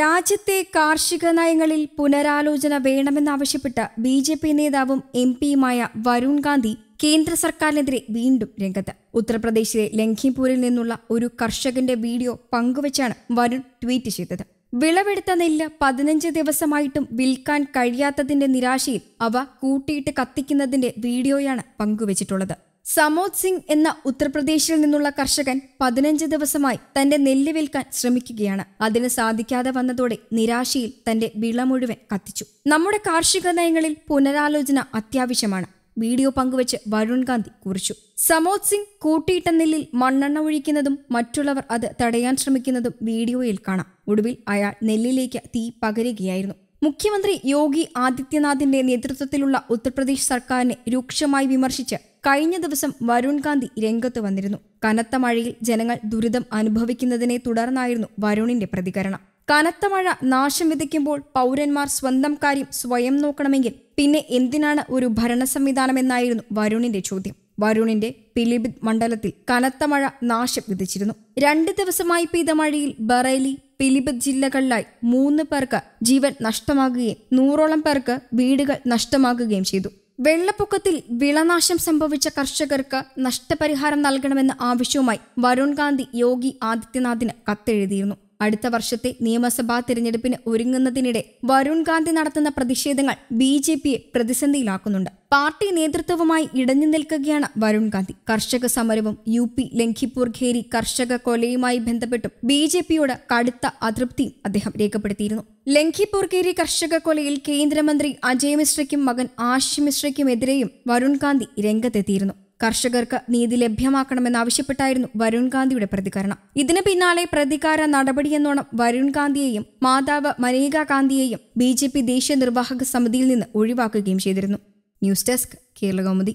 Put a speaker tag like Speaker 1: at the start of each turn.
Speaker 1: രാജ്യത്തെ കാർഷിക നയങ്ങളിൽ പുനരാലോചന വേണമെന്നാവശ്യപ്പെട്ട് ബി ജെ പി നേതാവും എം പിയുമായ വരുൺ ഗാന്ധി കേന്ദ്ര സർക്കാരിനെതിരെ വീണ്ടും രംഗത്ത് ഉത്തർപ്രദേശിലെ ലഖിംപൂരിൽ നിന്നുള്ള ഒരു കർഷകന്റെ വീഡിയോ പങ്കുവച്ചാണ് വരുൺ ട്വീറ്റ് ചെയ്തത് വിളവെടുത്ത നെല്ല് പതിനഞ്ച് ദിവസമായിട്ടും വിൽക്കാൻ കഴിയാത്തതിന്റെ നിരാശയിൽ അവ കൂട്ടിയിട്ട് കത്തിക്കുന്നതിന്റെ വീഡിയോയാണ് പങ്കുവച്ചിട്ടുള്ളത് സമോദ് സിംഗ് എന്ന ഉത്തർപ്രദേശിൽ നിന്നുള്ള കർഷകൻ പതിനഞ്ച് ദിവസമായി തന്റെ നെല്ല് വിൽക്കാൻ ശ്രമിക്കുകയാണ് അതിന് സാധിക്കാതെ വന്നതോടെ നിരാശയിൽ തന്റെ വിള മുഴുവൻ കത്തിച്ചു നമ്മുടെ കാർഷിക നയങ്ങളിൽ പുനരാലോചന അത്യാവശ്യമാണ് വീഡിയോ പങ്കുവച്ച് വരുൺ ഗാന്ധി കുറിച്ചു സമോദ് സിംഗ് കൂട്ടിയിട്ട നെല്ലിൽ മണ്ണെണ്ണ ഒഴിക്കുന്നതും മറ്റുള്ളവർ അത് തടയാൻ ശ്രമിക്കുന്നതും വീഡിയോയിൽ കാണാം ഒടുവിൽ അയാൾ നെല്ലിലേക്ക് തീ പകരുകയായിരുന്നു മുഖ്യമന്ത്രി യോഗി ആദിത്യനാഥിന്റെ നേതൃത്വത്തിലുള്ള ഉത്തർപ്രദേശ് സർക്കാരിനെ രൂക്ഷമായി വിമർശിച്ച് കഴിഞ്ഞ ദിവസം വരുൺ ഗാന്ധി രംഗത്ത് വന്നിരുന്നു കനത്ത മഴയിൽ ജനങ്ങൾ ദുരിതം അനുഭവിക്കുന്നതിനെ തുടർന്നായിരുന്നു വരുണിന്റെ പ്രതികരണം കനത്ത മഴ നാശം വിതയ്ക്കുമ്പോൾ പൗരന്മാർ സ്വന്തം കാര്യം സ്വയം നോക്കണമെങ്കിൽ പിന്നെ എന്തിനാണ് ഒരു ഭരണ സംവിധാനമെന്നായിരുന്നു വരുണിന്റെ ചോദ്യം വരുണിന്റെ പിലിബിത് മണ്ഡലത്തിൽ കനത്ത മഴ നാശം വിതച്ചിരുന്നു രണ്ട് ദിവസമായി പെയ്ത മഴയിൽ ബറേലി പിലിബത് ജില്ലകളിലായി മൂന്ന് പേർക്ക് ജീവൻ നഷ്ടമാകുകയും നൂറോളം പേർക്ക് വീടുകൾ നഷ്ടമാകുകയും ചെയ്തു വെള്ളപ്പൊക്കത്തിൽ വിളനാശം സംഭവിച്ച കർഷകർക്ക് നഷ്ടപരിഹാരം നൽകണമെന്ന ആവശ്യവുമായി വരുൺ ഗാന്ധി യോഗി ആദിത്യനാഥിന് കത്തെഴുതിയിരുന്നു അടുത്ത വർഷത്തെ നിയമസഭാ തിരഞ്ഞെടുപ്പിന് ഒരുങ്ങുന്നതിനിടെ വരുൺ ഗാന്ധി നടത്തുന്ന പ്രതിഷേധങ്ങൾ ബി ജെ പിയെ പ്രതിസന്ധിയിലാക്കുന്നുണ്ട് പാർട്ടി നേതൃത്വവുമായി ഇടഞ്ഞു നിൽക്കുകയാണ് വരുൺ ഗാന്ധി കർഷക സമരവും യു പി ലംഘിപ്പൂർ ഖേരി കർഷക കൊലയുമായി ബന്ധപ്പെട്ടും ബി ജെ പിയോട് കടുത്ത അതൃപ്തിയും അദ്ദേഹം രേഖപ്പെടുത്തിയിരുന്നു ലംഘിപ്പൂർ ഖേരി കർഷക കൊലയിൽ കേന്ദ്രമന്ത്രി അജയ് മിശ്രയ്ക്കും മകൻ ആഷ് മിശ്രയ്ക്കുമെതിരെയും വരുൺ ഗാന്ധി രംഗത്തെത്തിയിരുന്നു കർഷകർക്ക് നീതി ലഭ്യമാക്കണമെന്നാവശ്യപ്പെട്ടായിരുന്നു വരുൺ ഗാന്ധിയുടെ പ്രതികരണം ഇതിനു പിന്നാലെ പ്രതികാര നടപടിയെന്നോണം വരുൺ ഗാന്ധിയെയും മാതാവ് മനേക ഗാന്ധിയെയും ബി ദേശീയ നിർവാഹക സമിതിയിൽ നിന്ന് ഒഴിവാക്കുകയും ചെയ്തിരുന്നു ന്യൂസ് ഡെസ്ക് കേരളകൗമുദി